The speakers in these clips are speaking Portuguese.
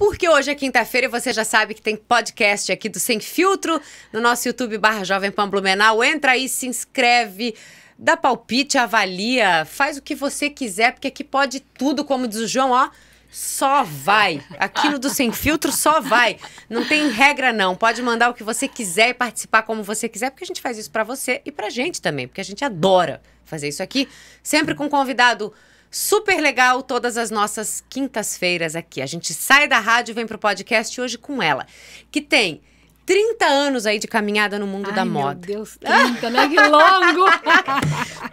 porque hoje é quinta-feira e você já sabe que tem podcast aqui do Sem Filtro no nosso YouTube barra Jovem Pan Blumenau. Entra aí, se inscreve dá palpite, avalia, faz o que você quiser, porque aqui pode tudo, como diz o João, ó. Só vai. Aquilo do sem filtro só vai. Não tem regra não. Pode mandar o que você quiser e participar como você quiser, porque a gente faz isso para você e pra gente também, porque a gente adora fazer isso aqui, sempre com um convidado Super legal todas as nossas quintas-feiras aqui. A gente sai da rádio e vem pro podcast hoje com ela, que tem 30 anos aí de caminhada no mundo Ai, da moda. Meu Deus, 30, né? Que longo!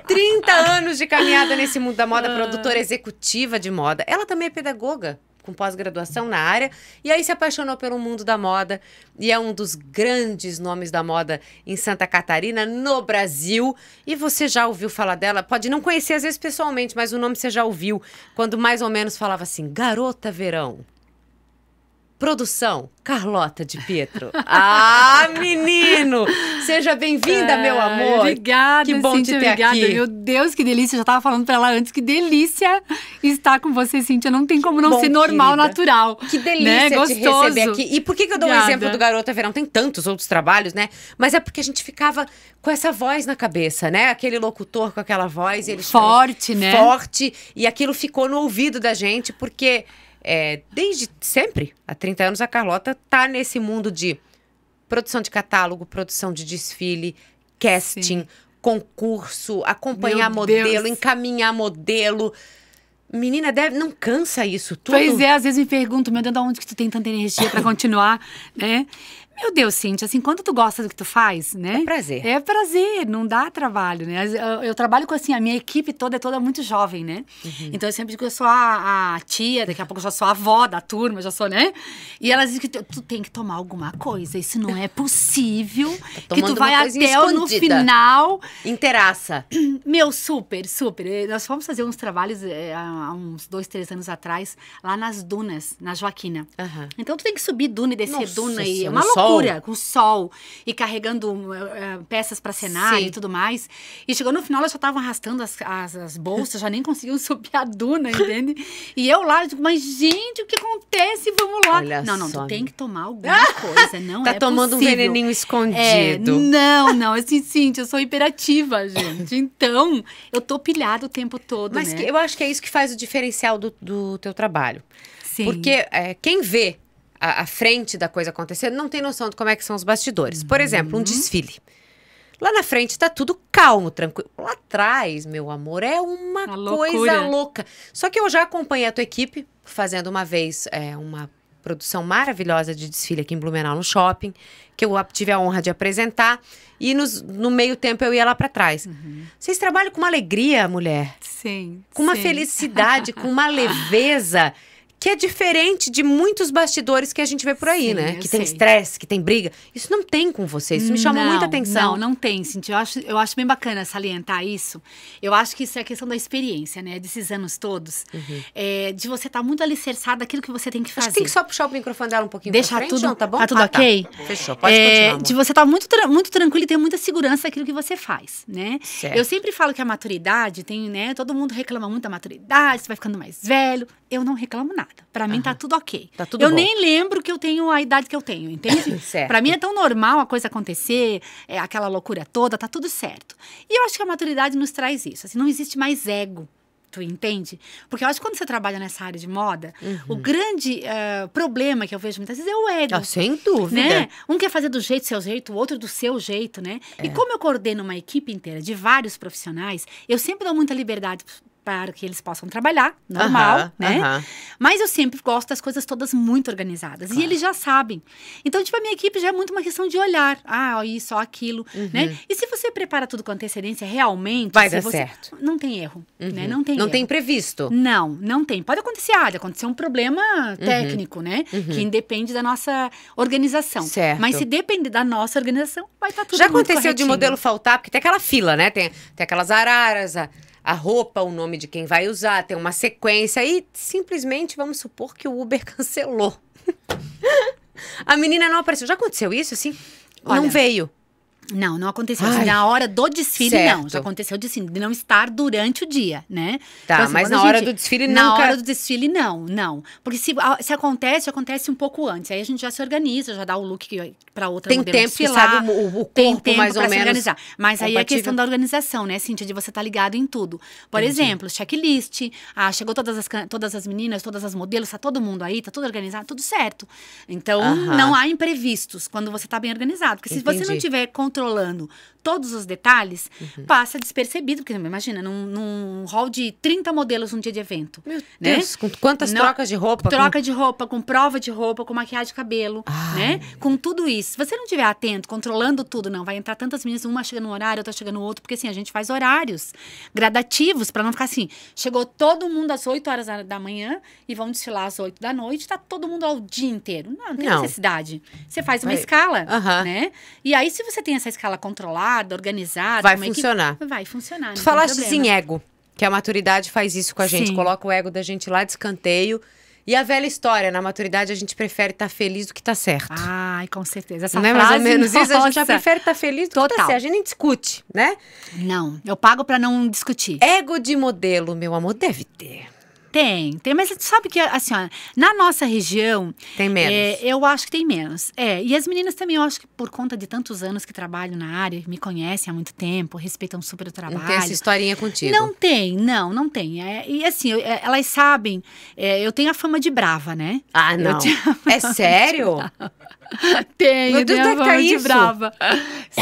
30 anos de caminhada nesse mundo da moda, ah. produtora executiva de moda. Ela também é pedagoga com pós-graduação na área, e aí se apaixonou pelo mundo da moda e é um dos grandes nomes da moda em Santa Catarina, no Brasil. E você já ouviu falar dela? Pode não conhecer às vezes pessoalmente, mas o nome você já ouviu quando mais ou menos falava assim: Garota Verão. Produção, Carlota de Pietro. ah, menino! Seja bem-vinda, é, meu amor. Obrigada, que bom Cíntia, te ter obrigada. aqui. Meu Deus, que delícia! Eu já estava falando para ela antes que delícia estar com você, Cíntia. Não tem como que não bom, ser normal, querida. natural. Que né? delícia né? Gostoso. receber aqui. E por que, que eu dou o um exemplo do Garota Verão? Tem tantos outros trabalhos, né? Mas é porque a gente ficava com essa voz na cabeça, né? Aquele locutor com aquela voz, ele forte, né? Forte, e aquilo ficou no ouvido da gente porque é, desde sempre, há 30 anos, a Carlota tá nesse mundo de produção de catálogo, produção de desfile, casting, Sim. concurso, acompanhar Meu modelo, Deus. encaminhar modelo. Menina, deve, não cansa isso tudo? Pois é, às vezes me pergunto, meu Deus, de onde que tu tem tanta energia para continuar, né? Meu Deus, Cintia, assim, quando tu gosta do que tu faz, né? É prazer. É prazer, não dá trabalho, né? Eu, eu trabalho com, assim, a minha equipe toda é toda muito jovem, né? Uhum. Então eu sempre digo que eu sou a, a, tia, daqui a pouco eu já sou a avó da turma, já sou, né? E elas dizem que tu, tu tem que tomar alguma coisa, isso não é possível. tá que tu vai até escondida. no final. Interaça. Meu, super, super. Eh, nós fomos fazer uns trabalhos é, há uns dois, três anos atrás, lá nas dunas, na Joaquina. Uhum. Então tu tem que subir duna e descer Nossa, duna e. É uma loucura escura, com sol, e carregando uh, peças para cenário Sim. e tudo mais. E chegou no final, elas já estavam arrastando as, as, as bolsas, já nem conseguiam subir a duna, entende? E eu lá, eu digo, mas gente, o que acontece? Vamos lá. Olha não, não, só, tu né? tem que tomar alguma coisa, não tá é Tá tomando possível. um veneninho é, escondido. É, não, não, assim, Cintia, eu sou hiperativa, gente. Então, eu tô pilhada o tempo todo, Mas né? eu acho que é isso que faz o diferencial do, do teu trabalho. Sim. Porque é, quem vê à, frente da coisa acontecendo, não tem noção de como é que são os bastidores. Por exemplo, um uhum. desfile. Lá na frente está tudo calmo, tranquilo. Lá atrás, meu amor, é uma, uma coisa loucura. louca. Só que eu já acompanhei a tua equipe fazendo uma vez é, uma produção maravilhosa de desfile aqui em Blumenau no shopping, que eu tive a honra de apresentar. E nos, no meio tempo eu ia lá para trás. Uhum. Vocês trabalham com uma alegria, mulher. Sim. Com uma sim. felicidade, com uma leveza que é diferente de muitos bastidores que a gente vê por aí, Sim, né? Que tem estresse, que tem briga. Isso não tem com você, isso me chama não, muita atenção. Não, não tem, gente. Eu acho, eu acho bem bacana salientar isso. Eu acho que isso é a questão da experiência, né? Desses anos todos. Uhum. É, de você estar tá muito alicerçado daquilo que você tem que fazer. Acho que tem que só puxar o microfone dela um pouquinho Deixa pra frente, tudo, não, tá bom? Tá tudo ah, tá. ok? Tá. Fechou, pode é, continuar. De você estar tá muito, muito tranquilo e ter muita segurança daquilo que você faz, né? Certo. Eu sempre falo que a maturidade tem, né? Todo mundo reclama muito da maturidade, você vai ficando mais velho. Eu não reclamo nada. Para mim, uhum. tá tudo ok. Tá tudo eu bom. nem lembro que eu tenho a idade que eu tenho, entende? Para mim é tão normal a coisa acontecer, é aquela loucura toda, tá tudo certo. E eu acho que a maturidade nos traz isso. Assim, não existe mais ego. Tu entende? Porque eu acho que quando você trabalha nessa área de moda, uhum. o grande uh, problema que eu vejo muitas vezes é o ego. Ah, sem dúvida. Né? Um quer fazer do jeito do seu jeito, o outro do seu jeito, né? É. E como eu coordeno uma equipe inteira de vários profissionais, eu sempre dou muita liberdade para que eles possam trabalhar, normal, né? Mas eu sempre gosto das coisas todas muito organizadas. Claro. E eles já sabem. Então, tipo, a minha equipe já é muito uma questão de olhar. Ah, isso, aquilo, uhum. né? E se você prepara tudo com antecedência, realmente... Vai dar você... certo. Não tem erro, né? Uhum. Não tem Não erro. tem imprevisto. Não, não tem. Pode acontecer, ah, acontecer um problema uhum. técnico, né? Que independe da nossa organização. Certo. Mas se depender da nossa organização, vai estar tá tudo Já aconteceu de modelo faltar, porque tem aquela fila, né? Tem, tem aquelas araras... A a roupa, o nome de quem vai usar, tem uma sequência e simplesmente vamos supor que o Uber cancelou. a menina não apareceu. Já aconteceu isso assim? Olha, não veio. Não, não aconteceu. Assim, na hora do desfile, certo. não. Já aconteceu de, assim, de não estar durante o dia, né? Tá, então, assim, mas na gente, hora do desfile não. Na nunca... hora do desfile, não, não. Porque se, se acontece, acontece um pouco antes. Aí a gente já se organiza, já dá o look para outra Tem tempo desfilar, sabe o, o corpo, Tem tempo mais ou se menos. Organizar. Mas compatível. aí é questão da organização, né, Cíntia? De você estar tá ligado em tudo. Por Entendi. exemplo, checklist. Ah, chegou todas as, todas as meninas, todas as modelos, tá todo mundo aí, tá tudo organizado, tudo certo. Então, uh -huh. não há imprevistos quando você tá bem organizado. Porque se Entendi. você não tiver controle controlando todos os detalhes, uhum. passa despercebido, porque imagina, num, num hall de 30 modelos num dia de evento. Meu né? Deus, com quantas Não, trocas de roupa? Troca com... de roupa, com prova de roupa, com maquiagem de cabelo, né? Com tudo isso. Se você não estiver atento, controlando tudo, não, vai entrar tantas meninas, uma chega no horário, outra chega no outro, porque assim, a gente faz horários gradativos, para não ficar assim, chegou todo mundo às 8 horas da manhã e vão desfilar às 8 da noite, tá todo mundo ao dia inteiro. Não, não tem não. necessidade. Você faz uma vai. escala, né? E aí, se você tem essa escala controlada, organizada. Vai funcionar. vai funcionar. Tu falaste em ego, que a maturidade faz isso com a gente, Sim. coloca o ego da gente lá de escanteio. E a velha história, na maturidade a gente prefere estar tá feliz do que estar tá certo. Ai, com certeza. Essa não é mais ou menos nossa. isso? A gente já prefere estar tá feliz do tá Total. que estar tá certo. A gente nem discute, né? Não, eu pago para não discutir. Ego de modelo, meu amor, deve ter. Tem, tem, mas sabe que, assim, ó, na nossa região. Tem menos. É, eu acho que tem menos. É, e as meninas também, eu acho que por conta de tantos anos que trabalho na área, me conhecem há muito tempo, respeitam super o trabalho. Não tem essa historinha contigo. Não tem, não, não tem. É, e assim, eu, é, elas sabem, é, eu tenho a fama de brava, né? Ah, não. É sério? Tenho, Meu Deus, tenho tá de isso? brava.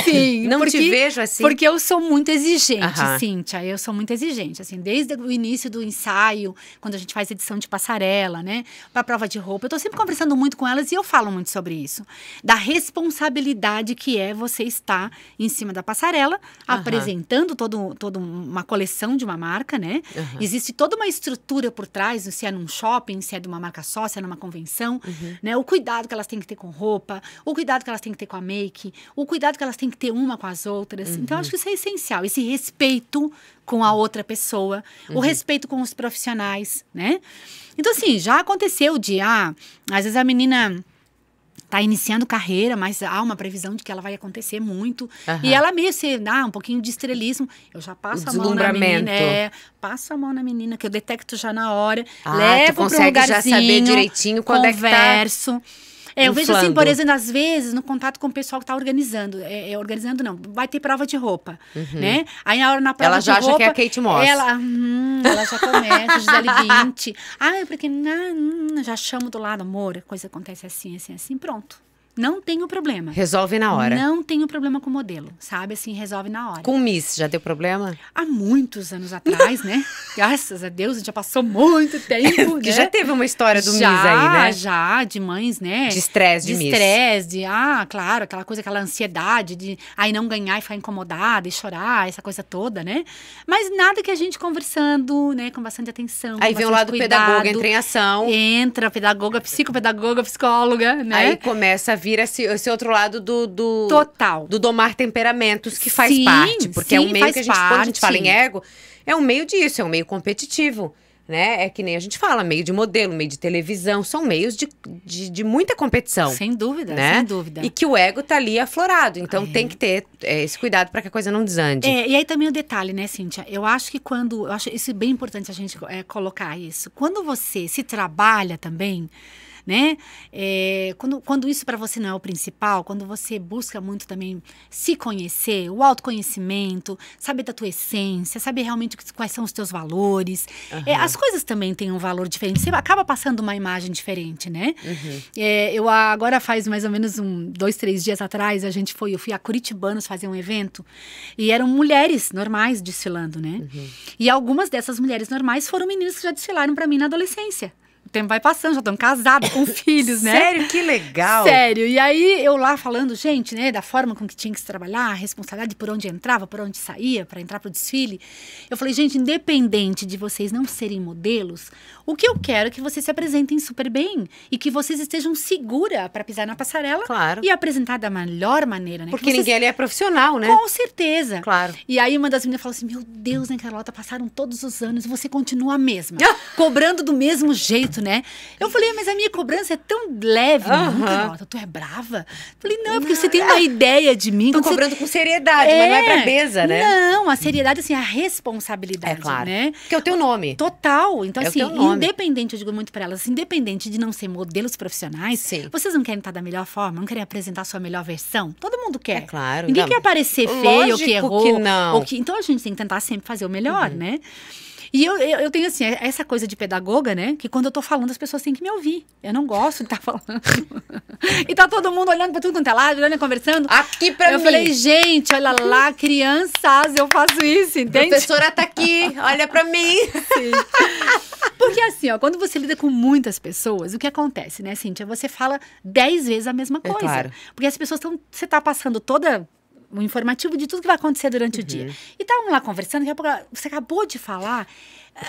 Sim. Não porque, te vejo assim. Porque eu sou muito exigente, uh -huh. Cíntia. Eu sou muito exigente, assim. Desde o início do ensaio, quando a gente faz edição de passarela, né? Pra prova de roupa. Eu tô sempre conversando muito com elas e eu falo muito sobre isso. Da responsabilidade que é você estar em cima da passarela, uh -huh. apresentando todo, toda uma coleção de uma marca, né? Uh -huh. Existe toda uma estrutura por trás, se é num shopping, se é de uma marca só, se é numa convenção, uhum. né? O cuidado que elas têm que ter com roupa, roupa, o cuidado que elas têm que ter com a make, o cuidado que elas têm que ter uma com as outras. Então, uhum. Então, acho que isso é essencial. Esse respeito com a outra pessoa, uhum. o respeito com os profissionais, né? Então, assim, já aconteceu de, ah, às vezes a menina tá iniciando carreira, mas há uma previsão de que ela vai acontecer muito. Uhum. E ela meio se dá ah, um pouquinho de estrelismo. Eu já passo a mão na menina, é, passo a mão na menina que eu detecto já na hora, ah, levo para um lugarzinho, já saber direitinho quando converso. É que tá... É, eu vejo assim, por exemplo, às vezes, no contato com o pessoal que está organizando. É, é, organizando, não. Vai ter prova de roupa, uhum. né? Aí na hora na prova ela de roupa... Ela já acha que é a Kate Moss. Ela, hum, ela já começa, Gisele Bündchen. Ah, porque... Não, hum, já chamo do lado, amor, coisa acontece assim, assim, assim. Pronto. Não tenho problema. Resolve na hora. Não tenho problema com o modelo, sabe? Assim, resolve na hora. Com Miss, já deu problema? Há muitos anos atrás, né? Graças a Deus, a gente já passou muito tempo. É, que né? já teve uma história do já, Miss aí, né? Já, de mães, né? De estresse de, de Miss. De estresse, de, ah, claro, aquela coisa, aquela ansiedade de aí não ganhar e ficar incomodada e chorar, essa coisa toda, né? Mas nada que a gente conversando, né? Com bastante atenção. Aí vem o lado cuidado, pedagoga, entra em ação. Entra, pedagoga, psicopedagoga, psicóloga, né? Aí começa a vira esse, esse outro lado do, do, Total. Do domar temperamentos, que faz sim, parte. Porque sim, é um meio que a gente, quando a gente fala em ego, é um meio disso, é um meio competitivo. Né? É que nem a gente fala, meio de modelo, meio de televisão, são meios de, de, de muita competição. Sem dúvida, né? sem dúvida. E que o ego tá ali aflorado. Então é. tem que ter é, esse cuidado para que a coisa não desande. É, e aí também o detalhe, né, Cíntia? Eu acho que quando. Eu acho isso bem importante a gente é, colocar isso. Quando você se trabalha também né? É, quando, quando isso para você não é o principal, quando você busca muito também se conhecer, o autoconhecimento, saber da tua essência, saber realmente quais são os teus valores. Uhum. É, as coisas também têm um valor diferente. Você acaba passando uma imagem diferente, né? Uhum. É, eu agora faz mais ou menos um, dois, três dias atrás, a gente foi, eu fui a Curitibanos fazer um evento e eram mulheres normais desfilando, né? Uhum. E algumas dessas mulheres normais foram meninas que já desfilaram para mim na adolescência tempo vai passando, já estão casados, com filhos, né? Sério, que legal! Sério. E aí eu lá falando, gente, né, da forma com que tinha que se trabalhar, a responsabilidade por onde entrava, por onde saía, para entrar para o desfile. Eu falei, gente, independente de vocês não serem modelos, o que eu quero é que vocês se apresentem super bem e que vocês estejam segura para pisar na passarela claro. e apresentar da melhor maneira, né? Porque vocês... ninguém ali é profissional, né? Com certeza. Claro. E aí uma das meninas falou assim: Meu Deus, né, Carlota? Passaram todos os anos e você continua a mesma, cobrando do mesmo jeito, né? Eu falei, ah, mas a minha cobrança é tão leve. Uhum. -huh. Não, tu é brava? Eu falei, não, é porque não, você tem é uma ideia de mim. Tô cobrando você... com seriedade, é, mas não é, é brabeza, né? Não, a seriedade, assim, a responsabilidade, é claro. né? Porque é o teu nome. Total. Então, é assim, independente, eu digo muito pra elas, assim, independente de não ser modelos profissionais, Sim. vocês não querem estar da melhor forma, não querem apresentar a sua melhor versão? Todo mundo quer. É claro. Ninguém não. quer aparecer feio, ou que errou. Que não. Ou que... Então, a gente tem que tentar sempre fazer o melhor, uhum. né? E eu, eu, eu, tenho, assim, é, essa coisa de pedagoga, né? Que quando eu tô falando, as pessoas têm que me ouvir. Eu não gosto de estar tá falando. e tá todo mundo olhando pra tudo quanto é lado, olhando, conversando. Aqui pra eu mim. Eu falei, gente, olha lá, crianças, eu faço isso, entende? A professora tá aqui, olha pra mim. Porque assim, ó, quando você lida com muitas pessoas, o que acontece, né, Cíntia? Você fala dez vezes a mesma é coisa. É claro. Porque as pessoas estão. Você tá passando toda o informativo de tudo que vai acontecer durante uhum. o dia. E estávamos lá conversando, daqui a pouco, você acabou de falar.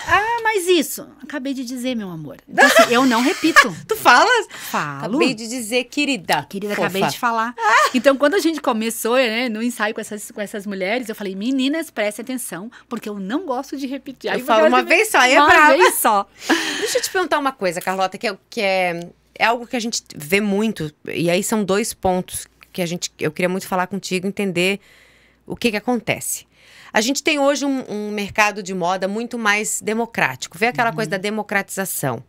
Ah, mas isso. Acabei de dizer, meu amor. Então, assim, eu não repito. tu falas? Falo. Acabei de dizer, querida. Querida, fofa. acabei de falar. Ah. Então, quando a gente começou, né, no ensaio com essas, com essas mulheres, eu falei, meninas, prestem atenção, porque eu não gosto de repetir. Eu, falo uma vez só, é uma vez só. Deixa eu te perguntar uma coisa, Carlota, que é, que é, é algo que a gente vê muito, e aí são dois pontos que a gente, eu queria muito falar contigo, entender o que, que acontece. A gente tem hoje um, um mercado de moda muito mais democrático. Vê aquela uhum. coisa da democratização,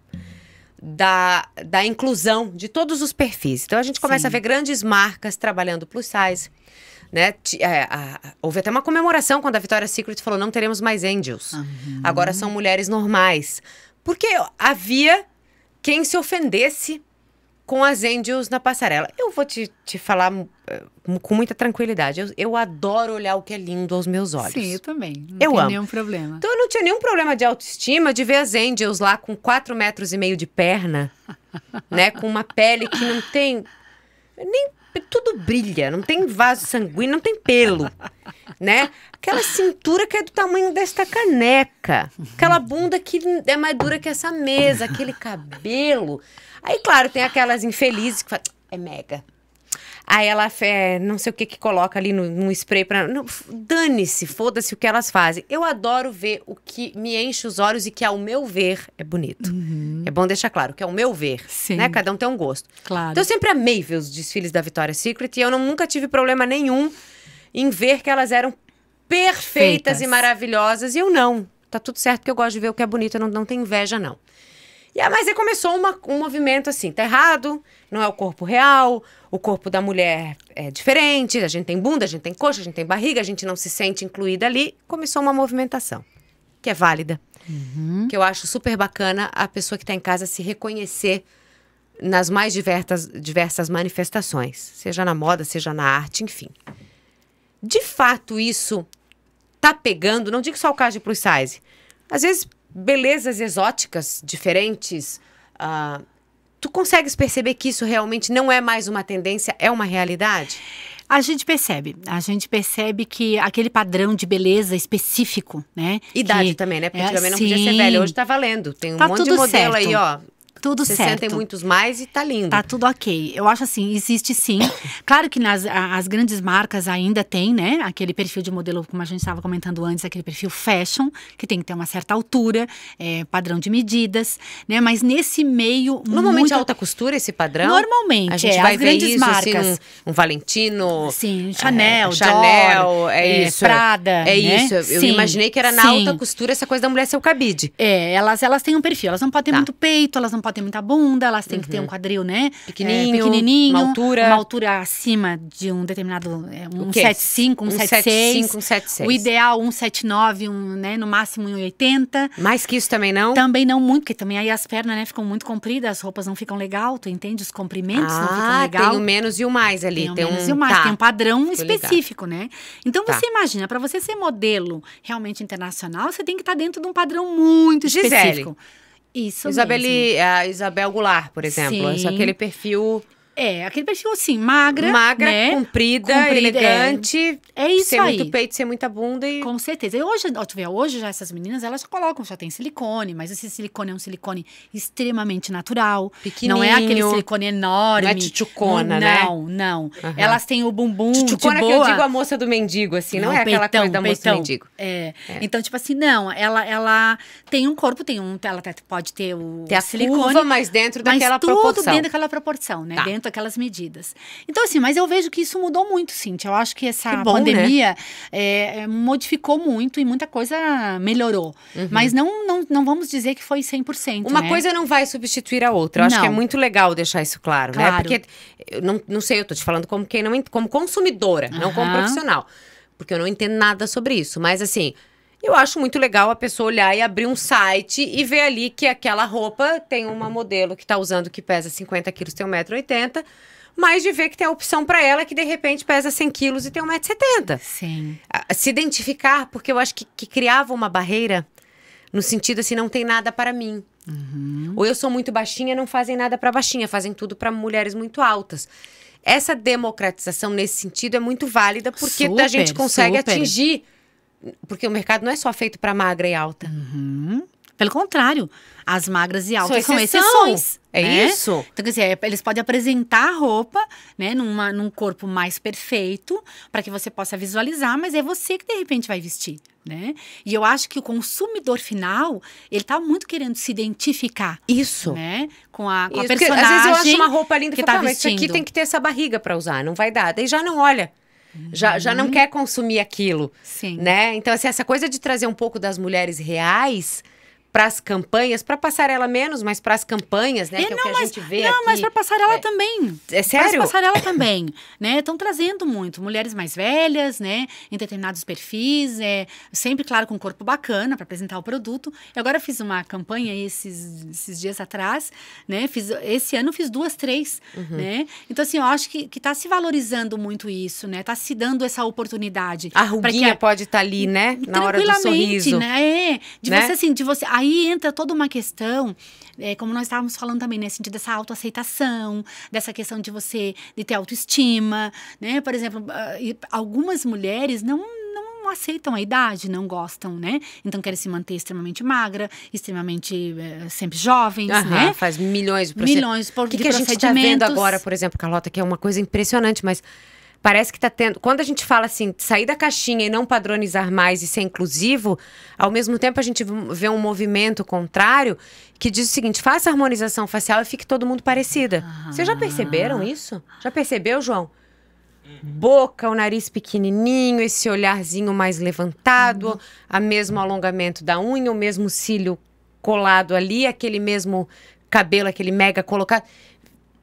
da, da inclusão de todos os perfis. Então a gente começa Sim. a ver grandes marcas trabalhando plus size. Né? É, houve até uma comemoração quando a Vitória Secret falou: não teremos mais angels. Uhum. Agora são mulheres normais. Porque havia quem se ofendesse com as Angels na passarela. Eu vou te, te falar hum, eh, com muita tranquilidade. Eu, eu adoro olhar o que é lindo aos meus olhos. Sim, eu também. Não eu tenho amo. nenhum problema. Então eu não tinha nenhum problema de autoestima de ver as Angels lá com 4 metros e meio de perna, né? Com uma pele que não tem. Nem tudo brilha, não tem vaso sanguíneo, não tem pelo né? Aquela cintura que é do tamanho desta caneca, aquela bunda que é mais dura que essa mesa, aquele cabelo. Aí, claro, tem aquelas infelizes que falam, é mega. Aí ela é, não sei o que que coloca ali no, spray pra. Dane-se, foda-se o que elas fazem. Eu adoro ver o que me enche os olhos e que, ao meu ver, é bonito. Uhum. É bom deixar claro que, é ao meu ver, Sim. né? Cada um tem um gosto. Claro. Então eu sempre amei ver os desfiles da Vitória Secret e eu não, nunca tive problema nenhum em ver que elas eram perfeitas Feitas. e maravilhosas e eu não. Tá tudo certo que eu gosto de ver o que é bonito, eu não, não tenho inveja, não. E, mas aí começou uma, um movimento assim, tá errado, não é o corpo real, o corpo da mulher é diferente, a gente tem bunda, a gente tem coxa, a gente tem barriga, a gente não se sente incluída ali. Começou uma movimentação, que é válida, uhum. que eu acho super bacana a pessoa que tá em casa se reconhecer nas mais diversas, diversas manifestações, seja na moda, seja na arte, enfim de fato isso tá pegando, não digo só o caso de plus size, às vezes belezas exóticas diferentes, uh, tu consegues perceber que isso realmente não é mais uma tendência, é uma realidade? A gente percebe, a gente percebe que aquele padrão de beleza específico, né? Idade que, também, né? Porque é, também não sim, podia ser velho, hoje tá valendo. Tem um tá monte de modelo certo. aí, ó, tudo Você certo. muitos mais e tá lindo. Tá tudo ok. Eu acho assim, existe sim. Claro que nas, as grandes marcas ainda tem, né? Aquele perfil de modelo, como a gente estava comentando antes, aquele perfil fashion, que tem que ter uma certa altura, é, padrão de medidas, né? Mas nesse meio. Normalmente é muito... alta costura esse padrão? Normalmente. A gente é, vai as ver grandes isso, assim, marcas. Assim, um, um, Valentino. Sim, Chanel, é, Chanel, Dior, é, é, isso. Prada. É né? isso. Eu sim, imaginei que era na sim. alta costura essa coisa da mulher ser o cabide. É, elas, elas têm um perfil, elas não podem ter tá. muito peito, elas não pode ter muita bunda, elas têm uhum. que ter um uhum. quadril, né? É, pequenininho, é, pequenininho uma altura. Uma altura acima de um determinado. É, um 75, um 76. Um O ideal, um 79, um, né? No máximo, um 80. Mais que isso também não? Também não muito, porque também aí as pernas, né? Ficam muito compridas, as roupas não ficam legal, tu entende? Os comprimentos ah, não ficam ah, legal. Tem o menos e o mais ali. Tem, tem o menos um... e o mais. Tá. Tem um padrão Fico específico, ligado. né? Então tá. você imagina, para você ser modelo realmente internacional, você tem que estar tá dentro de um padrão muito Gisele. específico. Isso mesmo. É a Isabel Goulart, por exemplo. Sim. Só aquele é perfil é, aquele peixinho assim, magra. Magra, né? comprida, comprida, é. elegante. É, é isso aí. Ser muito peito, ser muita bunda e. Com certeza. E hoje, ó, tu vê, hoje já essas meninas, elas já colocam, já tem silicone, mas esse silicone é um silicone extremamente natural. Pequenininho. Não é aquele silicone enorme. Não é tchutchucona, né? Não, não. Uhum. Elas têm o bumbum. Tchutchucona que eu digo a moça do mendigo, assim, não, é não é peitão, aquela coisa da moça peitão. do mendigo. É. é. Então, tipo assim, não, ela, ela tem um corpo, tem um. Ela pode ter o. Tem a silicone, curva, mas dentro daquela daquela mas tudo proporção. Dentro daquela proporção, né? Tá. Dentro aquelas medidas. Então, assim, mas eu vejo que isso mudou muito, Cintia. Eu acho que essa que bom, né? pandemia né? é, modificou muito e muita coisa melhorou. Uhum. Mas não, não, não vamos dizer que foi 100%. Uma né? coisa não vai substituir a outra. Eu não. acho que é muito legal deixar isso claro, né? claro. né? Porque, eu não, não sei, eu tô te falando como, quem não, como consumidora, uhum. não como profissional. Porque eu não entendo nada sobre isso. Mas, assim eu acho muito legal a pessoa olhar e abrir um site e ver ali que aquela roupa tem uma modelo que está usando que pesa 50 quilos, tem 1,80m, mas de ver que tem a opção para ela que de repente pesa 100 quilos e tem 1,70m. Sim. Se identificar, porque eu acho que, que criava uma barreira no sentido assim, não tem nada para mim. Uhum. Ou eu sou muito baixinha, não fazem nada para baixinha, fazem tudo para mulheres muito altas. Essa democratização nesse sentido é muito válida porque super, a gente consegue super. atingir porque o mercado não é só feito para magra e alta. Uhum. Pelo contrário, as magras e altas são exceções. É né? isso. Então, quer dizer, é, eles podem apresentar a roupa, né, numa, num corpo mais perfeito, para que você possa visualizar, mas é você que de repente vai vestir, né? E eu acho que o consumidor final, ele tá muito querendo se identificar. Isso. Né? Com a, com isso, a personagem. Porque, às vezes eu acho uma roupa linda que, que tá fala, vestindo. Isso aqui tem que ter essa barriga para usar, não vai dar. Daí já não olha. Já, já não uhum. quer consumir aquilo. Sim. Né? Então, assim, essa coisa de trazer um pouco das mulheres reais para as campanhas, para passarela menos, mas para as campanhas, né? É, que não, é o que mas, a gente vê. Não, aqui. mas para passarela é, também. É sério? Para passarela também, né? Estão trazendo muito mulheres mais velhas, né? Em determinados perfis, é, sempre, claro, com corpo bacana para apresentar o produto. Eu agora fiz uma campanha esses, esses dias atrás, né? Fiz, esse ano fiz duas, três, uhum. né? Então, assim, eu acho que, que tá se valorizando muito isso, né? Tá se dando essa oportunidade. A ruguinha que, pode estar tá ali, né? Na hora do sorriso. né? É, de né? você, assim, de você... Aí aí entra toda uma questão, é, como nós estávamos falando também, né? Sentido assim, dessa autoaceitação, dessa questão de você de ter autoestima, né? Por exemplo, ah, algumas mulheres não, não aceitam a idade, não gostam, né? Então querem se manter extremamente magra, extremamente eh, sempre jovens, né? Faz milhões de procedimentos. Milhões de, procedimentos. O que a gente está vendo agora, por exemplo, Carlota, que é uma coisa impressionante, mas parece que está tendo. Quando a gente fala assim, sair da caixinha e não padronizar mais e ser inclusivo, ao mesmo tempo a gente vê um movimento contrário que diz o seguinte: faça harmonização facial e fique todo mundo parecida. Vocês já ah. perceberam isso? Já percebeu, João? Boca, o nariz pequenininho, esse olharzinho mais levantado, uhum. a mesmo alongamento da unha, o mesmo cílio colado ali, aquele mesmo cabelo, aquele mega colocado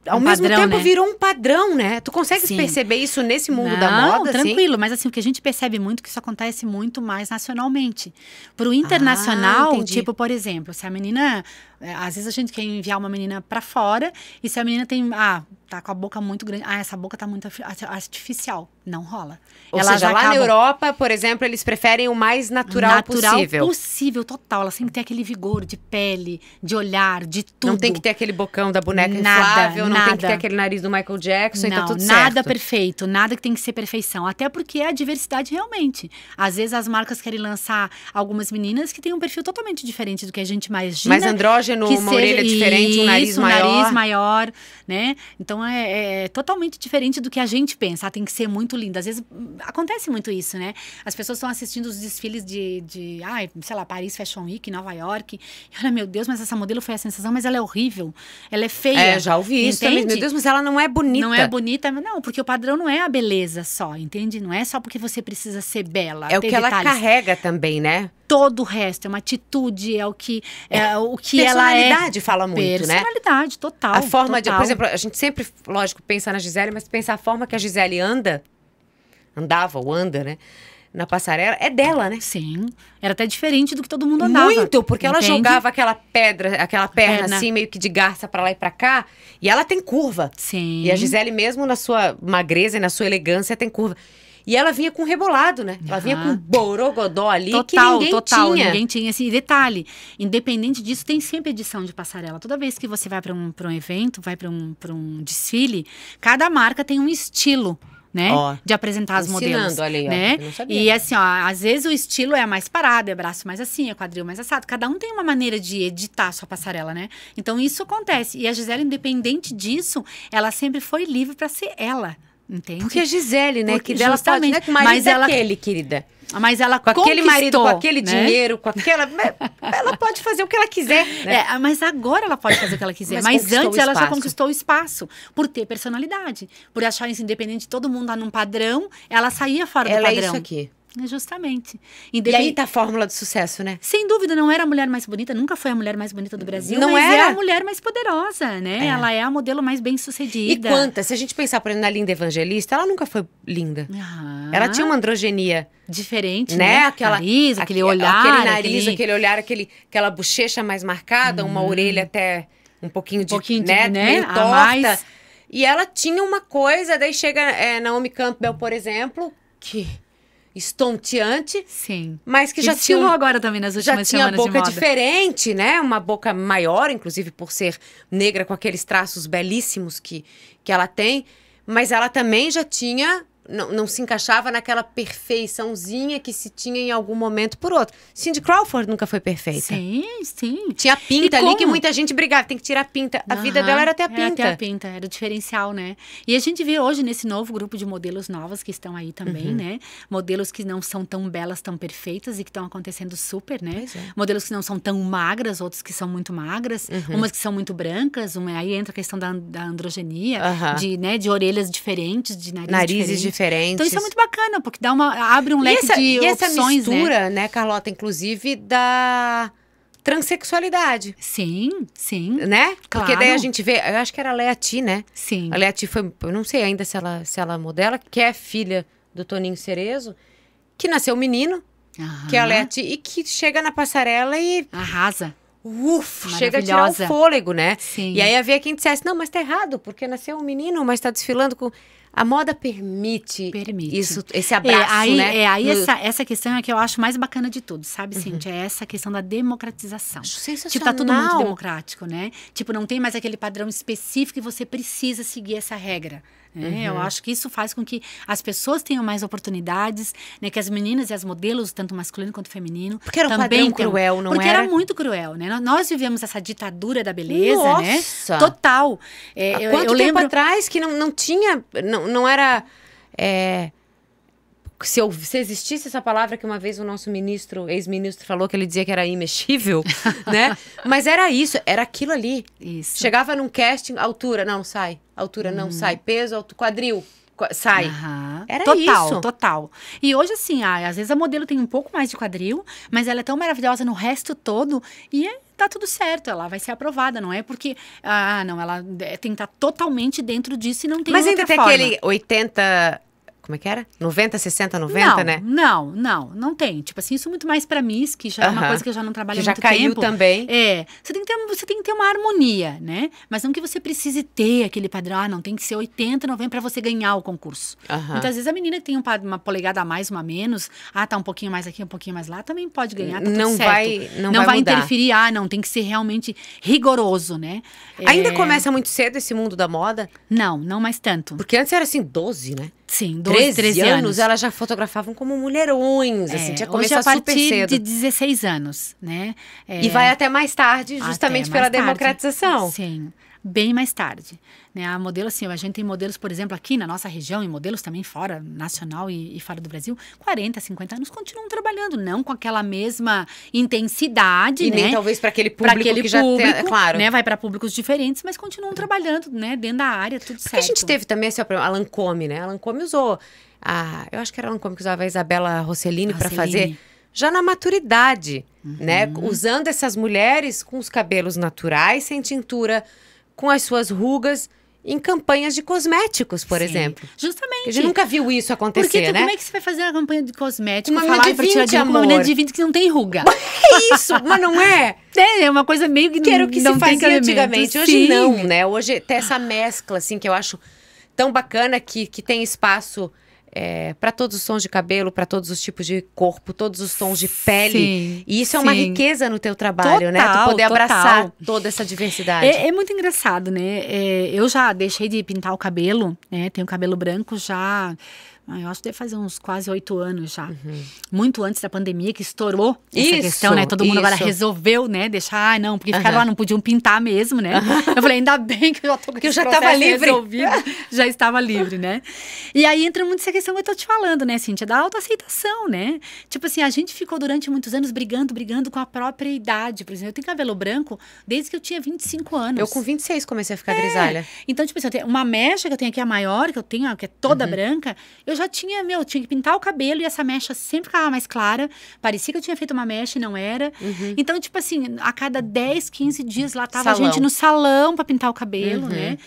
ao um mesmo padrão, tempo né? virou um padrão, né? Tu consegues Sim. perceber isso nesse mundo Não, da moda? Assim? tranquilo, assim? mas assim, o que a gente percebe muito é que isso acontece muito mais nacionalmente. Pro internacional, ah, tipo, por exemplo, se a menina. Eh, às vezes a gente quer enviar uma menina para fora, e se a menina tem. Ah, tá com a boca muito grande. Ah, essa boca tá muito artificial. Não rola. Ou Elas seja, acabam... lá na Europa, por exemplo, eles preferem o mais natural, natural possível. possível, total. ela tem que ter aquele vigor de pele, de olhar, de tudo. Não tem que ter aquele bocão da boneca nada, inflável, não tem que ter aquele nariz do Michael Jackson, tá não, tá tudo nada certo. Nada perfeito, nada que tem que ser perfeição. Até porque é a diversidade realmente. Às vezes as marcas querem lançar algumas meninas que têm um perfil totalmente diferente do que a gente imagina. Mais andrógeno, uma seja... orelha diferente, um nariz maior. um nariz maior, né? Então é, é, totalmente diferente do que a gente pensa. Ah, tem que ser muito linda. Às vezes hum, acontece muito isso, né? As pessoas estão assistindo os desfiles de, de ai, sei lá, Paris Fashion Week, Nova York. E olha, meu Deus, mas essa modelo foi a sensação, mas ela é horrível. Ela é feia. É, já ouvi isso. Também, meu Deus, mas ela não é bonita. Não é bonita, não, porque o padrão não é a beleza só, entende? Não é só porque você precisa ser bela. É o que detalhes. ela carrega também, né? todo o resto, é uma atitude, é o que é, é. o que ela é. Personalidade fala muito, personalidade, né? Personalidade total. A forma total. de, por exemplo, a gente sempre sempre, lógico, pensar na Gisele, mas pensar a forma que a Gisele anda, andava ou anda, né? Na passarela, é dela, né? Sim. Era até diferente do que todo mundo andava. Muito, porque entende? ela jogava aquela pedra, aquela perna, perna. assim, meio que de garça para lá e para cá, e ela tem curva. Sim. E a Gisele, mesmo na sua magreza e na sua elegância, tem curva. E ela vinha com rebolado, né? Ela uhum. vinha com borogodó ali total, que ninguém total, tinha. Ninguém tinha esse detalhe. Independente disso, tem sempre edição de passarela. Toda vez que você vai para um, um evento, vai para um, um desfile, cada marca tem um estilo. Né? Ó, de apresentar as modelos. Ali, ó, né? E assim, ó, às vezes o estilo é mais parado, é braço mais assim, é quadril mais assado. Cada um tem uma maneira de editar a sua passarela, né? Então isso acontece. E a Gisela, independente disso, ela sempre foi livre para ser ela. Entende? Porque a Gisele, né? Porque, que dela pode, né, mas é ela, aquele, querida. Mas ela com aquele marido, com aquele né? dinheiro, com aquela. Né, ela pode fazer o que ela quiser. Né? É, mas agora ela pode fazer o que ela quiser. mas, mas antes ela já conquistou o espaço por ter personalidade, por achar isso independente. de Todo mundo num padrão, ela saía fora ela do é padrão. É isso aqui. É, justamente. Independ... E aí tá a fórmula do sucesso, né? Sem dúvida, não era a mulher mais bonita, nunca foi a mulher mais bonita do Brasil, não mas é era. é a mulher mais poderosa, né? É. Ela é a modelo mais bem sucedida. E quantas? Se a gente pensar, por exemplo, na Linda Evangelista, ela nunca foi linda. Ah. Ela tinha uma androgenia. Diferente, né? né? Aquela, nariz, aquele, aquele olhar. Aquele nariz, aquele, aquele olhar, aquele, aquela bochecha mais marcada, hum. uma orelha até um pouquinho de, um pouquinho de né, né? torta. Mais... E ela tinha uma coisa, daí chega é, Naomi Campbell, por exemplo, que estonteante. Sim. Mas que, já tinha agora também nas últimas já semanas tinha boca diferente, né? Uma boca maior, inclusive por ser negra com aqueles traços belíssimos que que ela tem, mas ela também já tinha não, não se encaixava naquela perfeiçãozinha que se tinha em algum momento por outro. Cindy Crawford nunca foi perfeita. Sim, sim. Tinha pinta ali que muita gente brigava, tem que tirar a pinta. A vida dela era até a pinta. Era até a pinta, era o diferencial, né? E a gente vê hoje nesse novo grupo de modelos novas que estão aí também, uhum. né? Modelos que não são tão belas, tão perfeitas e que estão acontecendo super, né? É. Modelos que não são tão magras, outros que são muito magras, uhum. umas que são muito brancas, uma, aí entra a questão da, da androgenia, de, né, de orelhas diferentes, de nariz narizes diferentes diferentes. Então isso é muito bacana, porque dá uma, abre um e leque essa, de e opções, né? mistura, né? né, Carlota, inclusive da transexualidade. Sim, sim. Né? Claro. Porque daí a gente vê, eu acho que era a Leati, né? Sim. A Leati foi, eu não sei ainda se ela, se ela modela, que é filha do Toninho Cerezo, que nasceu menino, Aham. que é a Leati, e que chega na passarela e... Arrasa. Uf, chega a tirar o fôlego, né? Sim. E aí havia quem dissesse, não, mas tá errado, porque nasceu um menino, mas tá desfilando com... A moda permite, permite. Isso, esse é, abraço, é, aí, né? É, aí no... essa, essa questão é que eu acho mais bacana de tudo, sabe, uhum. É essa questão da democratização. Acho sensacional. Tipo, tá tudo muito democrático, né? Tipo, não tem mais aquele padrão específico e você precisa seguir essa regra. Né? Uhum. Eu acho que isso faz com que as pessoas tenham mais oportunidades, né? que as meninas e as modelos, tanto masculino quanto feminino, porque era um também cruel, não porque era? Porque era muito cruel, né? Nós vivemos essa ditadura da beleza, né? Nossa. né? Total. É, Há eu, quanto eu tempo lembro... atrás que não, não tinha, não, não era... É se, eu, se existisse essa palavra que uma vez o nosso ministro, ex-ministro, falou que ele dizia que era imexível, né? Mas era isso, era aquilo ali. Isso. Chegava num casting, altura, não, sai. Altura, hum. não, uhum. sai. Peso, alto, quadril sai. Uhum. Era total, isso. Total, total. E hoje, assim, ah, às vezes a modelo tem um pouco mais de quadril, mas ela é tão maravilhosa no resto todo e é, tá tudo certo, ela vai ser aprovada, não é porque, ah, não, ela é, tem que estar tá totalmente dentro disso e não tem Mas ainda tem aquele 80, como é que era? 90, 60, 90, não, né? Não, não, não tem. Tipo assim, isso é muito mais para MIS, que já uh -huh. é uma coisa que eu já não trabalho que muito tempo. já caiu também. É. Você tem, que ter, você tem que ter uma harmonia, né? Mas não que você precise ter aquele padrão, ah, não, tem que ser 80, 90 para você ganhar o concurso. Uh -huh. Muitas vezes a menina que tem um, uma polegada a mais, uma menos, ah, tá um pouquinho mais aqui, um pouquinho mais lá, também pode ganhar, tá não certo. Vai, não, não vai, vai interferir, ah, não, tem que ser realmente rigoroso, né? Ainda é... começa muito cedo esse mundo da moda? Não, não mais tanto. Porque antes era assim, 12, né? Sim, 12, 13, 13 anos, anos, elas já fotografavam como mulherões, assim, é, assim, tinha é começado a partir super cedo. de 16 anos, né? É, e vai é, até mais tarde, justamente mais pela tarde. democratização. Sim bem mais tarde. Né? A modelo, assim, a gente tem modelos, por exemplo, aqui na nossa região, e modelos também fora, nacional e, e fora do Brasil, 40, 50 anos continuam trabalhando, não com aquela mesma intensidade, e né? nem talvez para aquele público aquele que público, já tem, é claro. Né? Vai para públicos diferentes, mas continuam uhum. trabalhando, né? Dentro da área, tudo Porque certo. a gente teve também, assim, a Lancome, né? A Lancome usou, a, eu acho que era a Lancome que usava a Isabela Rossellini, Rossellini. para fazer já na maturidade, né? uhum. né? Usando essas mulheres com os cabelos naturais, sem tintura, com as suas rugas em campanhas de cosméticos, por Sim, exemplo. Justamente. A gente nunca viu isso acontecer, Porque tu, né? como é que você vai fazer a campanha de cosméticos uma de 20, pra de amor. uma de 20 que não tem ruga? É isso, mas não é? É, é uma coisa meio que Quero que não se fazia antigamente. Hoje Sim. não, né? Hoje tem essa mescla, assim, que eu acho tão bacana que, que tem espaço é, para todos os tons de cabelo, para todos os tipos de corpo, todos os tons de pele. Sim, e isso sim. é uma riqueza no teu trabalho, total, né? Tu poder total. abraçar toda essa diversidade. É, é muito engraçado, né? É, eu já deixei de pintar o cabelo, né? Tenho cabelo branco já ah, eu acho que deve fazer uns quase oito anos já. Uhum. Muito antes da pandemia, que estourou essa isso, questão, né? Todo mundo isso. agora resolveu, né? Deixar, ah, não, porque ficaram lá, não podiam pintar mesmo, né? Uhum. Eu falei, ainda bem que eu já tô com que eu já estava livre. já estava livre, né? E aí entra muito essa questão que eu tô te falando, né, Cintia? Da autoaceitação, né? Tipo assim, a gente ficou durante muitos anos brigando, brigando com a própria idade. Por exemplo, eu tenho cabelo branco desde que eu tinha 25 anos. Eu com 26 comecei a ficar é. grisalha. Então, tipo assim, uma mecha que eu tenho aqui, a maior, que eu tenho, que é toda uhum. branca, eu eu já tinha, meu, tinha que pintar o cabelo e essa mecha sempre ficava mais clara. Parecia que eu tinha feito uma mecha e não era. Uhum. Então, tipo assim, a cada 10, 15 dias lá tava salão. a gente no salão para pintar o cabelo, uhum. né?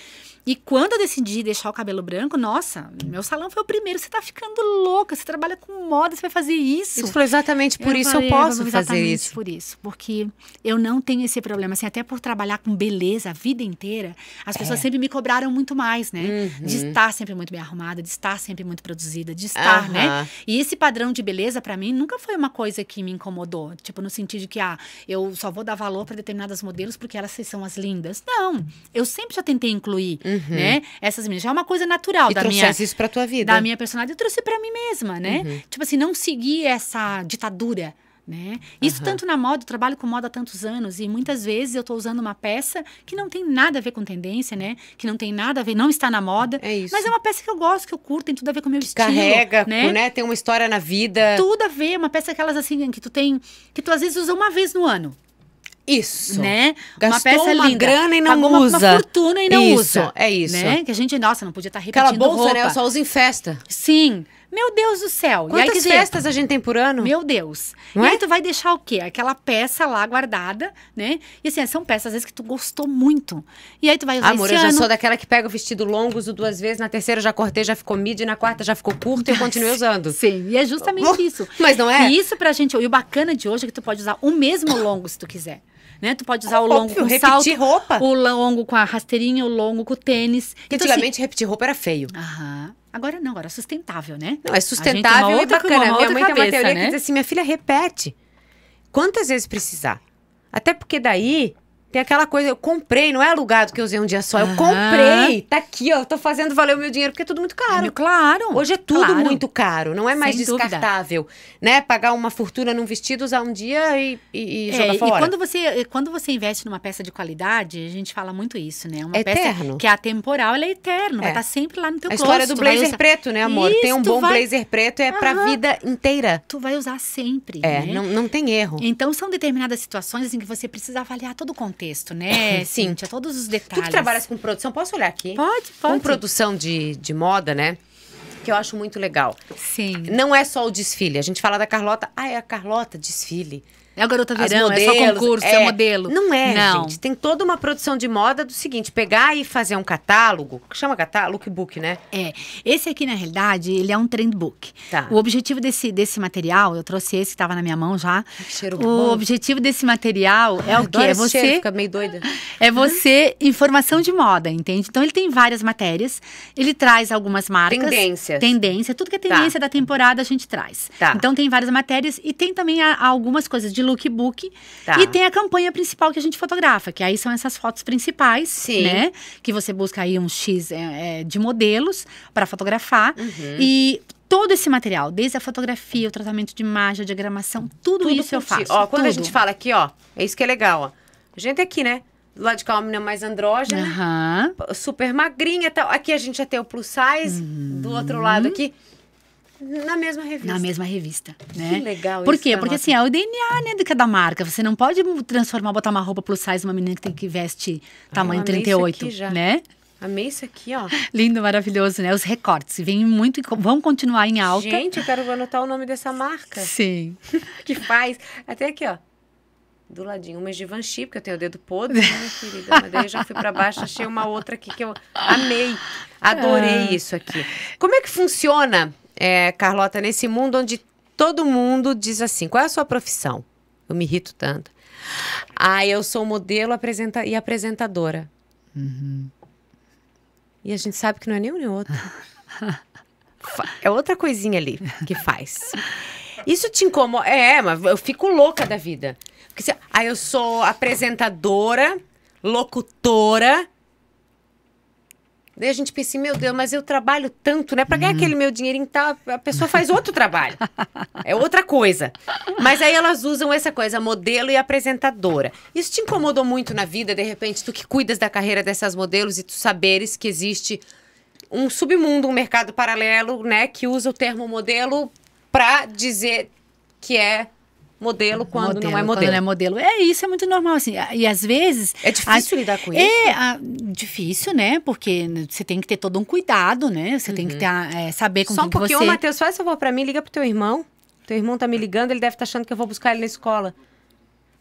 E quando eu decidi deixar o cabelo branco, nossa, meu salão foi o primeiro. Você tá ficando louca, você trabalha com moda, você vai fazer isso. Isso foi exatamente por eu isso falei, eu é, posso exatamente fazer isso. por isso. Porque eu não tenho esse problema. Assim, até por trabalhar com beleza a vida inteira, as é. pessoas é. sempre me cobraram muito mais, né? Uhum. De estar sempre muito bem arrumada, de estar sempre muito produzida, de estar, uhum. né? E esse padrão de beleza, para mim, nunca foi uma coisa que me incomodou. Tipo, no sentido de que, ah, eu só vou dar valor para determinadas modelos porque elas são as lindas. Não. Eu sempre já tentei incluir. Uhum uhum. né? Essas meninas. Já é uma coisa natural e da minha. isso pra tua vida. Da minha personalidade. Eu trouxe pra mim mesma, né? Uhum. Tipo assim, não seguir essa ditadura. Né? Isso uhum. tanto na moda, eu trabalho com moda há tantos anos e muitas vezes eu estou usando uma peça que não tem nada a ver com tendência, né? Que não tem nada a ver, não está na moda. É isso. Mas é uma peça que eu gosto, que eu curto, tem tudo a ver com o meu que estilo. Carrega, né? né? Tem uma história na vida. Tudo a ver, é uma peça aquelas assim que tu tem, que tu às vezes usa uma vez no ano. Isso. Né? Gastou uma peça uma linda. grana e não Pagou usa. Uma, uma fortuna e não isso, usa. É isso. Né? Que a gente, nossa, não podia estar tá repetindo Aquela bolsa, né? roupa. né? Eu só uso em festa. Sim. Meu Deus do céu. Quantas e aí, dizer, festas a gente tem por ano? Meu Deus. Não e é? aí tu vai deixar o quê? Aquela peça lá guardada, né? E assim, são peças às vezes que tu gostou muito. E aí tu vai usar Amor, eu já sou daquela que pega o vestido longo, uso duas vezes, na terceira já cortei, já ficou midi, na quarta já ficou curto e eu continuei usando. Sim, e é justamente isso. Mas não é? E isso pra gente... E o bacana de hoje é que tu pode usar o mesmo longo se tu quiser né? Tu pode usar o longo com repetir salto, roupa. o longo com a rasteirinha, o longo com o tênis. Porque então, antigamente assim, repetir roupa era feio. Aham. Agora não, agora é sustentável, né? Não, é sustentável gente, outra, e bacana. Minha mãe cabeça, tem uma teoria né? que diz assim: minha filha repete. Quantas vezes precisar? Até porque daí tem aquela coisa, eu comprei, não é alugado que eu usei um dia só. Eu comprei, tá aqui, ó, tô fazendo valer o meu dinheiro, porque é tudo muito é caro. claro. Hoje é tudo claro. muito caro, não é mais Sem descartável. Dúvida. né? Pagar uma fortuna num vestido, usar um dia e, e, e é, jogar é, fora. E quando você, quando você investe numa peça de qualidade, a gente fala muito isso, né? Uma é peça eterno. que é atemporal, ela é eterna, é. vai tá estar sempre lá no teu A história closet, do blazer preto, né, amor? Isso, Tem um bom vai... blazer preto, é Aham. pra vida inteira. Tu vai usar sempre, É, né? não, não tem erro. Então, são determinadas situações em assim, que você precisa avaliar todo o contexto contexto, né? Sim. Tinha todos os detalhes. Tu que trabalhas com produção, posso olhar aqui? Pode, pode. Com produção de, de moda, né? Que eu acho muito legal. Sim. Não é só o desfile. A gente fala da Carlota, ah, é a Carlota desfile é a garota verão, modelos, é só concurso, é, é modelo. Não é, não. gente. Tem toda uma produção de moda do seguinte, pegar e fazer um catálogo, que chama catálogo, lookbook, né? É. Esse aqui, na realidade, ele é um trendbook. Tá. O objetivo desse, desse material, eu trouxe esse que estava na minha mão já. Que cheiro o bom. objetivo desse material é eu o quê? É você... Cheiro, fica meio doida. É você, informação de moda, entende? Então, ele tem várias matérias, ele traz algumas marcas. Tendências. Tendência, tudo que é tá. tendência tá. da temporada a gente traz. Tá. Então, tem várias matérias e tem também a, algumas coisas de lookbook. Tá. E tem a campanha principal que a gente fotografa, que aí são essas fotos principais, Sim. né? Que você busca aí um X é, é de modelos para fotografar. Uhum. E todo esse material, desde a fotografia, o tratamento de imagem, a diagramação, tudo, tudo isso eu faço. Ó, quando tudo. a gente fala aqui, ó, é isso que é legal, ó. A gente aqui, né? Do lado de cá, uma menina é mais andrógena, uhum. super magrinha e tal. Aqui a gente já tem o plus size, uhum. do outro lado aqui na mesma revista. Na mesma revista, né? Que legal Por quê? Porque assim, é o DNA, né, de é da marca. Você não pode transformar, botar uma roupa plus size, uma menina que, tem que veste tamanho 38, isso aqui né? Amei isso aqui, ó. Lindo, maravilhoso, né? Os recortes. Vêm muito. e Vão continuar em alta. Gente, eu quero anotar o nome dessa marca. Sim. que faz. Até aqui, ó. Do ladinho. Uma Givenchy, porque eu tenho o dedo podre, né, querida? Mas daí eu já fui para baixo, achei uma outra aqui que eu amei. Adorei ah. isso aqui. Como é que funciona é, Carlota, nesse mundo onde todo mundo diz assim: qual é a sua profissão? Eu me irrito tanto. Ah, eu sou modelo apresenta e apresentadora. Uhum. E a gente sabe que não é nem um nem outro. é outra coisinha ali que faz. Isso te incomoda? É, mas eu fico louca da vida. Porque se... Ah, eu sou apresentadora, locutora Daí a gente pensa, assim, meu Deus, mas eu trabalho tanto, né? Para ganhar uhum. aquele meu dinheirinho, tá, a pessoa faz outro trabalho. É outra coisa. Mas aí elas usam essa coisa, modelo e apresentadora. Isso te incomodou muito na vida, de repente, tu que cuidas da carreira dessas modelos e tu saberes que existe um submundo, um mercado paralelo, né? Que usa o termo modelo para dizer que é modelo quando modelo, não é modelo. Quando não é modelo. É, isso é muito normal, assim. Ah, e às vezes... É difícil lidar com é, isso? É ah, a, difícil, né? Porque você tem que ter todo um cuidado, né? Você uhum. tem que uhum. ter, ah, é, saber com Só você pouquinho, você... ô Matheus, faz favor pra mim, liga pro teu irmão. Teu irmão tá me ligando, ele deve estar tá achando que eu vou buscar ele na escola.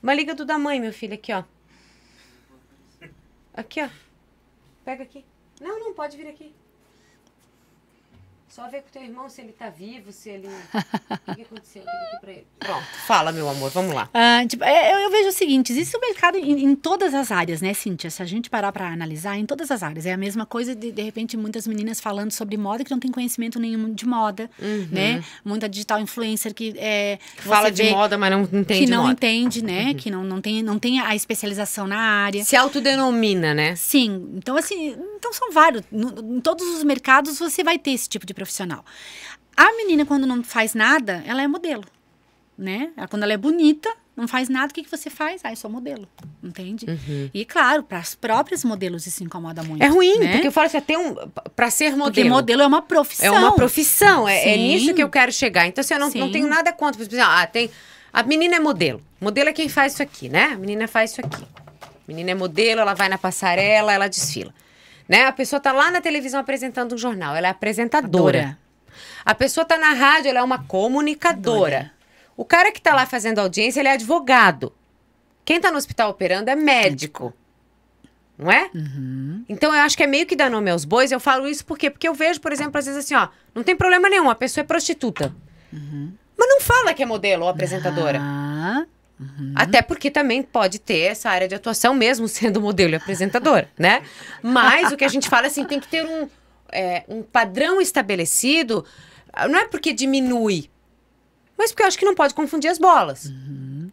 Mas liga do da mãe, meu filho, aqui, ó. Aqui, ó. Pega aqui. Não, não, pode vir aqui. Só vê com teu irmão se ele tá vivo, se ele. o que, aconteceu? O pra ele? Pronto, fala, meu amor, vamos lá. Ah, tipo, é, eu, eu, vejo o seguinte: existe o um mercado em, em, todas as áreas, né, Cíntia? Se a gente parar para analisar, em todas as áreas. É a mesma coisa de, de repente, muitas meninas falando sobre moda que não tem conhecimento nenhum de moda, uhum. né? Muita digital influencer que. É, que fala de moda, mas não entende. Que não moda. entende, né? Uhum. Que não, não, tem, não tem a especialização na área. Se autodenomina, né? Sim. Então, assim, então são vários. No, em todos os mercados você vai ter esse tipo de profissional profissional. A menina, quando não faz nada, ela é modelo, né? Ela, quando ela é bonita, não faz nada, o que, que você faz? Ah, eu sou modelo, entende? Uhum. E claro, para as próprias modelos isso incomoda muito. É ruim, né? porque eu falo assim, tem um. Para ser modelo. Porque modelo é uma profissão. É uma profissão, é, é nisso que eu quero chegar. Então, assim, eu não, não tenho nada contra. Por exemplo, ah, tem. A menina é modelo. Modelo é quem faz isso aqui, né? A menina faz isso aqui. menina é modelo, ela vai na passarela, ela desfila. Né? A pessoa tá lá na televisão apresentando um jornal, ela é apresentadora. Adora. A pessoa tá na rádio, ela é uma comunicadora. Adora. O cara que tá lá fazendo audiência, ele é advogado. Quem tá no hospital operando é médico. Não é? Uhum. Então eu acho que é meio que dar nome aos bois. Eu falo isso por quê? Porque eu vejo, por exemplo, às vezes assim, ó, não tem problema nenhum, a pessoa é prostituta. Uhum. Mas não fala que é modelo ou apresentadora. Ah. Uhum. Até porque também pode ter essa área de atuação, mesmo sendo modelo e né? Mas o que a gente fala assim, tem que ter um, é, um padrão estabelecido. Não é porque diminui, mas porque eu acho que não pode confundir as bolas. Uhum.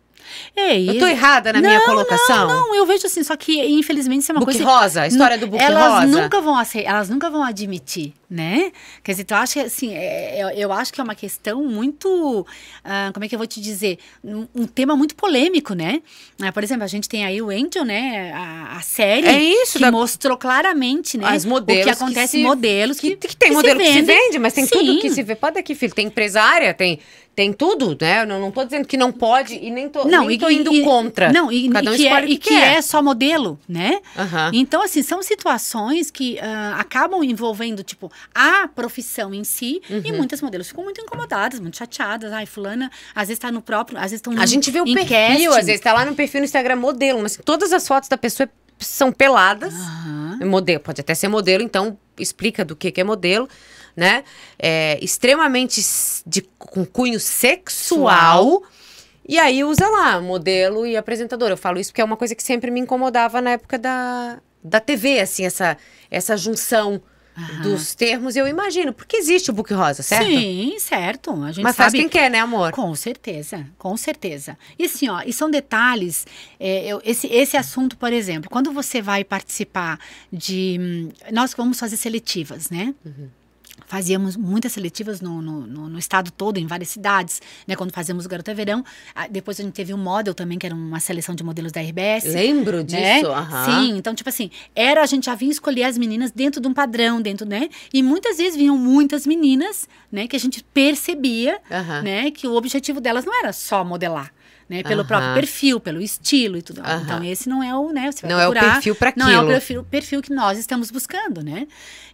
É, Ei, eu tô errada na não, minha colocação? Não, não, eu vejo assim, só que infelizmente isso é uma Book coisa... Rosa, a história do Book elas Rosa. Nunca vão, elas nunca vão admitir né? Quer dizer, tu acha assim, é, é, eu, eu acho que é uma questão muito, uh, como é que eu vou te dizer, um, um tema muito polêmico, né? Uh, por exemplo, a gente tem aí o Angel, né? A, a série é isso, que da... mostrou claramente, né? As modelos o que acontece, que se... modelos que, que, que tem que modelo que se vende, mas tem Sim. tudo que se vê. Pode aqui, filho, tem empresária, tem tem tudo, né? Eu não, não tô dizendo que não pode e nem tô, não, nem tô e, indo e, contra. Não, e, Cada um e que, é, que, que é, só modelo, né? Uhum. Então, assim, são situações que uh, acabam envolvendo, tipo, a profissão em si. Uhum. E muitas modelos ficam muito incomodadas, muito chateadas. Ai, fulana, às vezes tá no próprio, às vezes estão A gente vê o perfil, casting. às vezes tá lá no perfil no Instagram modelo, mas todas as fotos da pessoa são peladas. Uhum. Modelo, pode até ser modelo, então explica do que, que é modelo, né? É, extremamente de, com cunho sexual. Sual. E aí usa lá, modelo e apresentador. Eu falo isso porque é uma coisa que sempre me incomodava na época da, da TV, assim, essa, essa junção dos termos, eu imagino, porque existe o book rosa, certo? Sim, certo. A gente Mas sabe... faz quem quer, né, amor? Com certeza, com certeza. E assim, ó, e são detalhes. É, eu, esse, esse assunto, por exemplo, quando você vai participar de. Hum, nós vamos fazer seletivas, né? Uhum fazíamos muitas seletivas no, no, no, no estado todo, em várias cidades, né? Quando fazíamos o Garota é Verão. Depois a gente teve o um Model também, que era uma seleção de modelos da RBS. Lembro né? disso, uhum. Sim, então, tipo assim, era, a gente já vinha escolher as meninas dentro de um padrão, dentro, né? E muitas vezes vinham muitas meninas, né? Que a gente percebia, uhum. né? Que o objetivo delas não era só modelar né? Pelo uh -huh. próprio perfil, pelo estilo e tudo. Uh -huh. Então esse não é o, né? Você vai não procurar, é o perfil para aquilo. Não é o perfil, perfil que nós estamos buscando, né?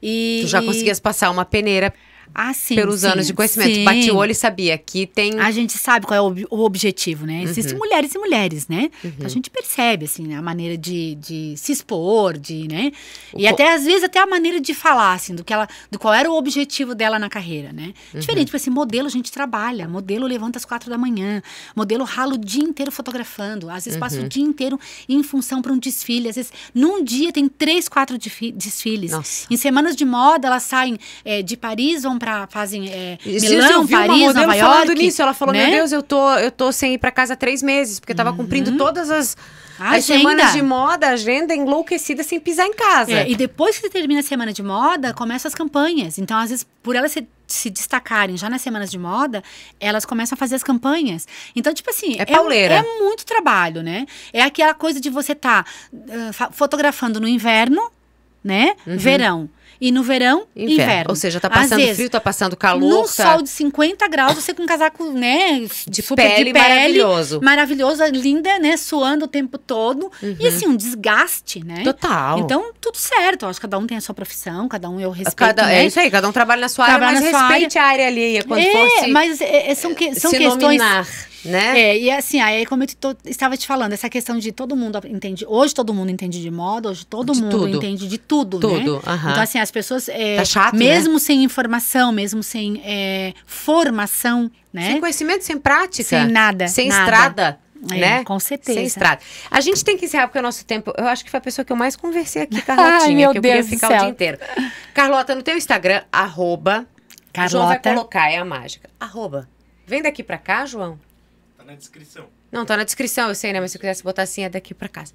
E, tu já e... conseguias passar uma peneira ah, sim. Pelos sim, anos de conhecimento. Sim. Bati o olho e sabia que tem. A gente sabe qual é o, objetivo, né? Existem uhum. mulheres e mulheres, né? Uhum. Então a uhum. gente percebe, assim, a maneira de, de se expor, de, né? e até, às vezes, até a maneira de falar, assim, do que ela. do qual era o objetivo dela na carreira, né? Uhum. Diferente, tipo assim, modelo a gente trabalha, modelo levanta às quatro da manhã, modelo rala o dia inteiro fotografando, às vezes passa o uhum. dia inteiro em função para um desfile. Às vezes, num dia tem três, quatro desfiles. Nossa. Em semanas de moda, elas saem é, de Paris, vão para fazem é, Milão, Paris, Nova York. falando nisso, ela falou: né? "Meu Deus, eu tô eu tô sem ir para casa há três meses porque tava uhum. cumprindo todas as as semanas de moda, agenda enlouquecida sem pisar em casa. É, e depois que você termina a semana de moda, começam as campanhas. Então, às vezes, por elas se, se, destacarem já nas semanas de moda, elas começam a fazer as campanhas. Então, tipo assim, é, é pauleira. é, é muito trabalho, né? É aquela coisa de você estar tá, uh, fotografando no inverno, né? Uhum. Verão e no verão, inverno. inverno. Ou seja, tá passando vezes, frio, tá passando calor. Num tá... sol de 50 graus, você com um casaco, né? De super pele, de pele maravilhoso. Maravilhoso, linda, né? Suando o tempo todo. Uhum. E assim, um desgaste, né? Total. Então, tudo certo. Eu acho que cada um tem a sua profissão, cada um eu respeito. Cada, né? É isso aí, cada um trabalha na sua trabalha área, mas na respeite área. a área alheia é quando é, for se, mas é, é, são, que, são questões... Nominar né? É, e assim, aí como eu tô, estava te falando, essa questão de todo mundo entende, hoje todo mundo entende de moda, hoje todo de mundo tudo. entende de tudo, né? tudo. né? Uhum. Então assim, assim, as pessoas. É, tá chato, né? mesmo né? sem informação, mesmo sem é, formação, né? Sem conhecimento, sem prática. Sem nada. Sem nada. estrada. É, né? Com certeza. Sem estrada. A gente tem que encerrar porque é o nosso tempo. Eu acho que foi a pessoa que eu mais conversei aqui, Carlotinha, Ai, meu que eu Deus queria ficar céu. o dia inteiro. Carlota, no teu Instagram, arroba. Carlota. João vai colocar, é a mágica. Arroba. Vem daqui pra cá, João. Tá na descrição. Não, tá na descrição, eu sei, né? Mas se eu quisesse botar assim, é daqui pra casa.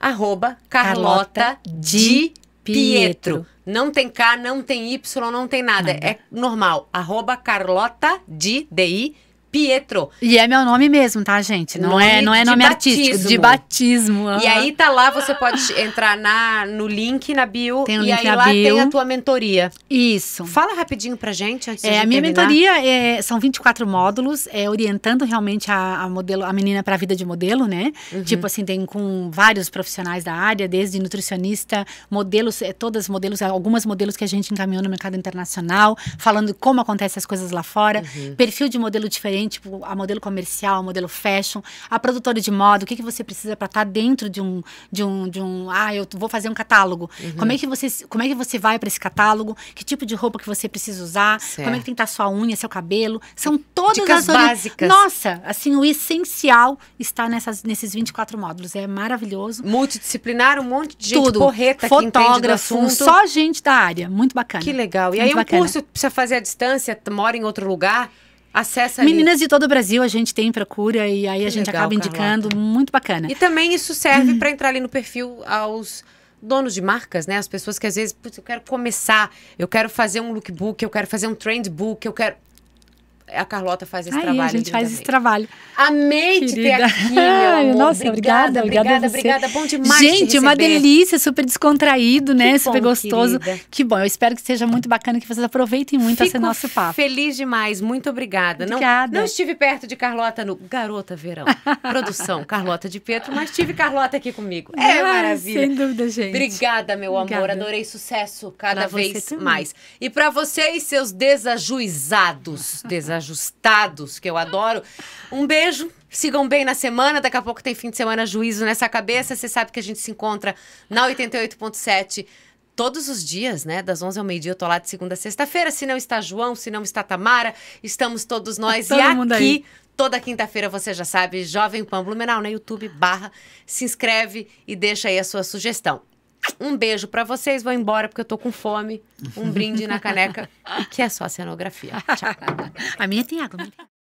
Arroba Carlota, Carlota de Pietro. Pietro. Não tem K, não tem Y, não tem nada. nada. É normal. Arroba Carlota de DI Pietro. E é meu nome mesmo, tá, gente? Não nome é, não é nome batismo. artístico, de batismo. E aí tá lá, você pode entrar na, no link na bio tem um e aí lá bio. tem a tua mentoria. Isso. Fala rapidinho pra gente antes é, de A minha mentoria é, são 24 módulos, é orientando realmente a, a modelo, a menina pra vida de modelo, né? Uhum. Tipo assim, tem com vários profissionais da área, desde nutricionista, modelos, é, todas modelos, algumas modelos que a gente encaminhou no mercado internacional, falando como acontecem as coisas lá fora, uhum. perfil de modelo diferente diferente, tipo, a modelo comercial, a modelo fashion, a produtora de moda, o que, que você precisa para estar tá dentro de um, de um, de um, ah, eu vou fazer um catálogo. Uhum. Como é que você, como é que você vai para esse catálogo? Que tipo de roupa que você precisa usar? Certo. Como é que tem que estar tá sua unha, seu cabelo? São todas Dicas as básicas. Nossa, assim, o essencial está nessas, nesses 24 módulos. É maravilhoso. Multidisciplinar, um monte de gente Tudo. correta, Fotógrafo, que só gente da área. Muito bacana. Que legal. E muito aí um curso precisa fazer à distância, mora em outro lugar? Acessa ali. Meninas de todo o Brasil a gente tem procura e aí a gente legal, acaba indicando, Carlota. muito bacana. E também isso serve para entrar ali no perfil aos donos de marcas, né? As pessoas que às vezes, putz, eu quero começar, eu quero fazer um lookbook, eu quero fazer um trendbook, eu quero a Carlota faz esse Aí, trabalho. A gente faz esse trabalho. Amei Querida. te ter aqui, meu amor. Nossa, obrigada, obrigada, obrigada. obrigada. Bom demais. Gente, uma delícia, super descontraído, né? Que super bom, gostoso. Querida. Que bom. Eu espero que seja muito bacana, que vocês aproveitem muito Fico esse nosso papo. Feliz demais, muito obrigada. Obrigada. Não, não estive perto de Carlota no Garota Verão, produção Carlota de Petro, mas tive Carlota aqui comigo. É maravilha. Sem dúvida, gente. Obrigada, meu obrigada. amor. Adorei sucesso cada pra vez mais. E para vocês, seus desajuizados, desajuizados ajustados, que eu adoro. Um beijo, sigam bem na semana. Daqui a pouco tem fim de semana juízo nessa cabeça. Você sabe que a gente se encontra na 88.7 todos os dias, né? Das 11 ao meio-dia eu tô lá de segunda a sexta-feira. Se não está João, se não está Tamara, estamos todos nós. Tá todo e aqui, aí. toda quinta-feira, você já sabe, Jovem Pan Blumenau no YouTube, barra, se inscreve e deixa aí a sua sugestão. Um beijo para vocês, vou embora porque eu tô com fome. Um brinde na caneca, que é só cenografia. Tchau. A minha tem água. Minha tem água.